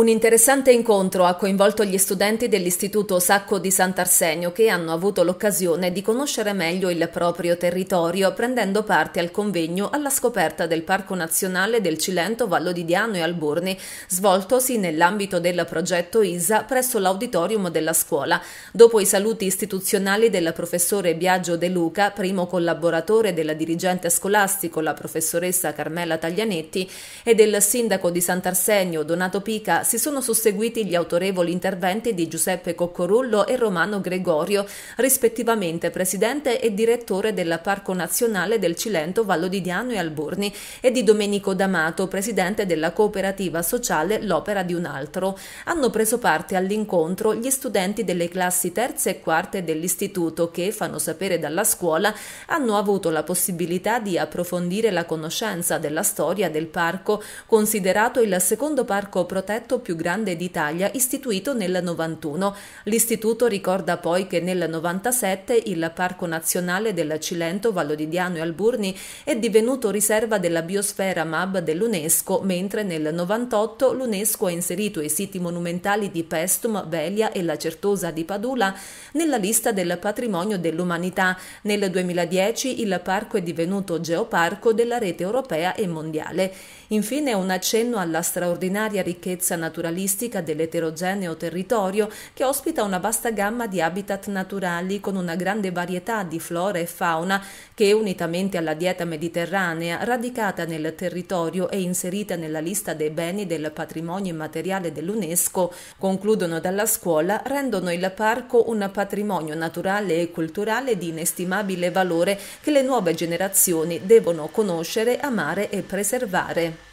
Un interessante incontro ha coinvolto gli studenti dell'Istituto Sacco di Sant'Arsenio che hanno avuto l'occasione di conoscere meglio il proprio territorio prendendo parte al convegno alla scoperta del Parco Nazionale del Cilento, Vallo di Diano e Alborni, svoltosi nell'ambito del progetto ISA presso l'auditorium della scuola. Dopo i saluti istituzionali del professore Biagio De Luca, primo collaboratore della dirigente scolastico la professoressa Carmela Taglianetti e del sindaco di Sant'Arsenio Donato Pica, si sono susseguiti gli autorevoli interventi di Giuseppe Coccorullo e Romano Gregorio, rispettivamente presidente e direttore del Parco Nazionale del Cilento, Vallo di Diano e Alburni, e di Domenico D'Amato, presidente della cooperativa sociale L'Opera di un altro. Hanno preso parte all'incontro gli studenti delle classi terze e quarte dell'istituto che, fanno sapere dalla scuola, hanno avuto la possibilità di approfondire la conoscenza della storia del parco, considerato il secondo parco protetto più grande d'Italia istituito nel 91. L'istituto ricorda poi che nel 97 il Parco Nazionale del Cilento, Vallodidiano e Alburni è divenuto riserva della biosfera MAB dell'UNESCO, mentre nel 98 l'UNESCO ha inserito i siti monumentali di Pestum, Velia e la Certosa di Padula nella lista del patrimonio dell'umanità. Nel 2010 il parco è divenuto geoparco della rete europea e mondiale. Infine un accenno alla straordinaria ricchezza naturale naturalistica dell'eterogeneo territorio che ospita una vasta gamma di habitat naturali con una grande varietà di flora e fauna che, unitamente alla dieta mediterranea, radicata nel territorio e inserita nella lista dei beni del patrimonio immateriale dell'UNESCO, concludono dalla scuola, rendono il parco un patrimonio naturale e culturale di inestimabile valore che le nuove generazioni devono conoscere, amare e preservare.